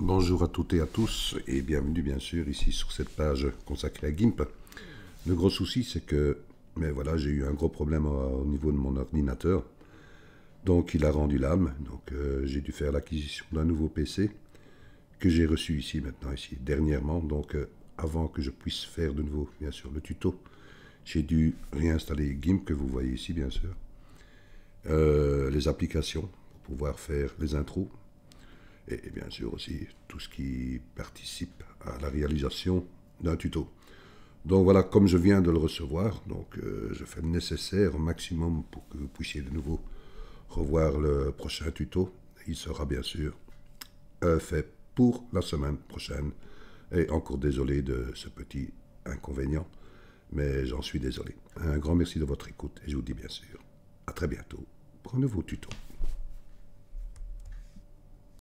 Bonjour à toutes et à tous et bienvenue bien sûr ici sur cette page consacrée à GIMP. Le gros souci c'est que mais voilà, j'ai eu un gros problème au niveau de mon ordinateur. Donc il a rendu l'âme, donc euh, j'ai dû faire l'acquisition d'un nouveau PC que j'ai reçu ici maintenant ici dernièrement donc euh, avant que je puisse faire de nouveau bien sûr le tuto, j'ai dû réinstaller GIMP que vous voyez ici bien sûr. Euh, les applications pour pouvoir faire les intros et, bien sûr aussi tout ce qui participe à la réalisation d'un tuto. Donc voilà, comme je viens de le recevoir, donc euh, je fais le nécessaire au maximum pour que vous puissiez de nouveau revoir le prochain tuto. Il sera bien sûr euh, fait pour la semaine prochaine. Et encore désolé de ce petit inconvénient, mais j'en suis désolé. Un grand merci de votre écoute et je vous dis bien sûr à très bientôt pour un nouveau tuto.